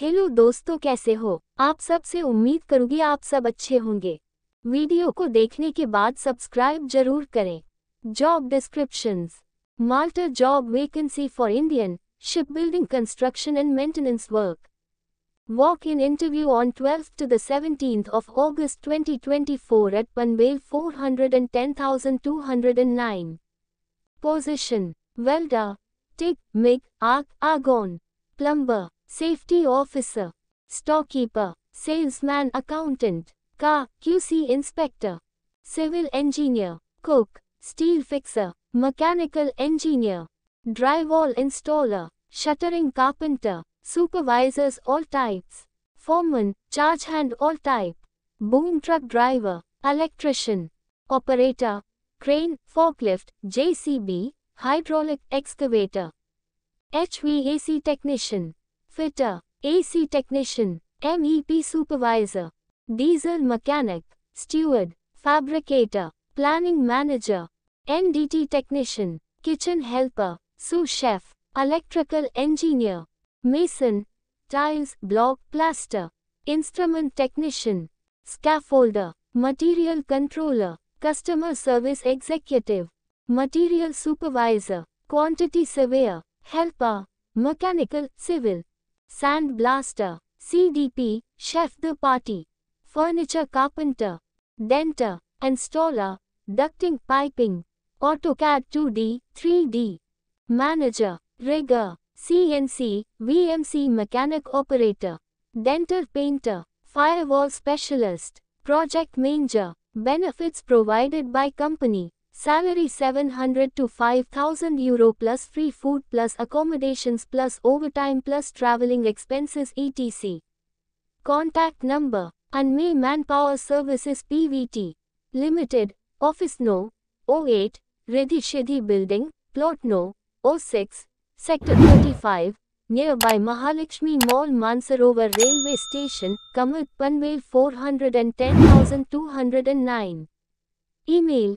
Hello दोस्तों कैसे हो आप सब से उम्मीद करूंगी आप सब अच्छे होंगे वीडियो को देखने के बाद सब्सक्राइब जरूर करें जॉब डिस्क्रिप्शन माल्टर job vacancy for Indian ship building construction and maintenance work walk in interview on twelfth to the seventeenth of August twenty twenty four at Panvel four hundred and ten thousand two hundred and nine position welder TIG MIG arc argon plumber safety officer, storekeeper, salesman accountant, car QC inspector, civil engineer, cook, steel fixer, mechanical engineer, drywall installer, shuttering carpenter, supervisors all types, foreman, charge hand all type, boom truck driver, electrician, operator, crane, forklift, JCB, hydraulic excavator, HVAC technician fitter, AC technician, MEP supervisor, diesel mechanic, steward, fabricator, planning manager, NDT technician, kitchen helper, sous chef, electrical engineer, mason, tiles, block plaster, instrument technician, scaffolder, material controller, customer service executive, material supervisor, quantity surveyor, helper, mechanical, civil. Sand Blaster, CDP, Chef de Party, Furniture Carpenter, Denter, Installer, Ducting Piping, AutoCAD 2D, 3D, Manager, Rigger, CNC, VMC Mechanic Operator, Dental Painter, Firewall Specialist, Project Manager, Benefits provided by company. Salary 700 to 5000 euro plus free food plus accommodations plus overtime plus traveling expenses etc. Contact number Anmay Manpower Services PVT Limited Office No 08 Redishedi Building Plot No 06 Sector 35 Nearby Mahalakshmi Mall Mansarovar Railway Station Kamat Panvel 410209 Email